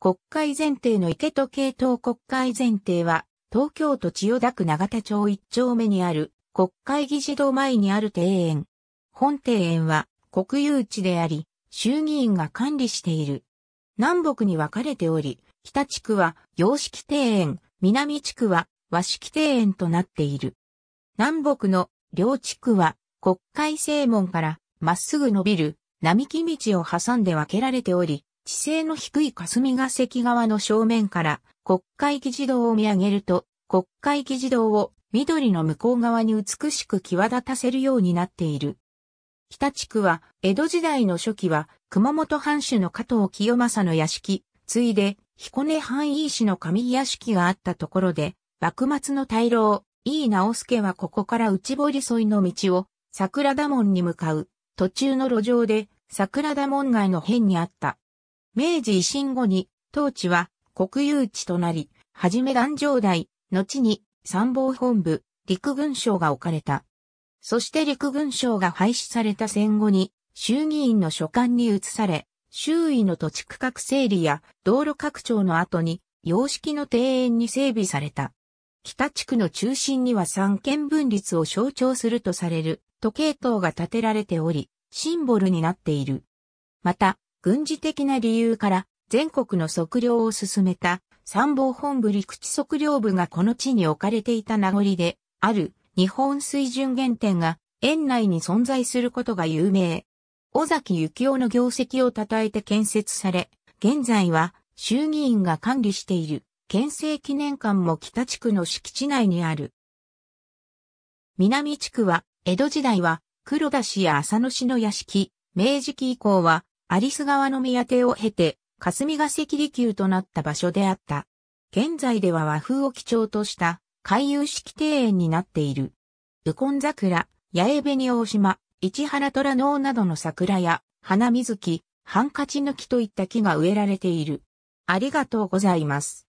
国会前提の池戸系統国会前提は、東京都千代田区永田町一丁目にある国会議事堂前にある庭園。本庭園は国有地であり、衆議院が管理している。南北に分かれており、北地区は洋式庭園、南地区は和式庭園となっている。南北の両地区は国会正門からまっすぐ伸びる並木道を挟んで分けられており、地勢の低い霞が関側の正面から国会議事堂を見上げると、国会議事堂を緑の向こう側に美しく際立たせるようになっている。北地区は、江戸時代の初期は、熊本藩主の加藤清正の屋敷、ついで、彦根藩医師の上屋敷があったところで、幕末の大老、井伊直助はここから内堀沿いの道を、桜田門に向かう、途中の路上で、桜田門外の辺にあった、明治維新後に、当地は国有地となり、はじめ壇上台、後に参謀本部、陸軍省が置かれた。そして陸軍省が廃止された戦後に、衆議院の所管に移され、周囲の土地区画整理や道路拡張の後に、洋式の庭園に整備された。北地区の中心には三権分立を象徴するとされる時計塔が建てられており、シンボルになっている。また、軍事的な理由から全国の測量を進めた参謀本部陸地測量部がこの地に置かれていた名残である日本水準原点が園内に存在することが有名。尾崎幸雄の業績を称えて建設され、現在は衆議院が管理している県政記念館も北地区の敷地内にある。南地区は江戸時代は黒田氏や浅野氏の屋敷、明治期以降はアリス川の宮邸を経て、霞が関離宮となった場所であった。現在では和風を基調とした回遊式庭園になっている。ウコン桜、八重紅大島、市原虎能などの桜や、花水木、ハンカチ抜きといった木が植えられている。ありがとうございます。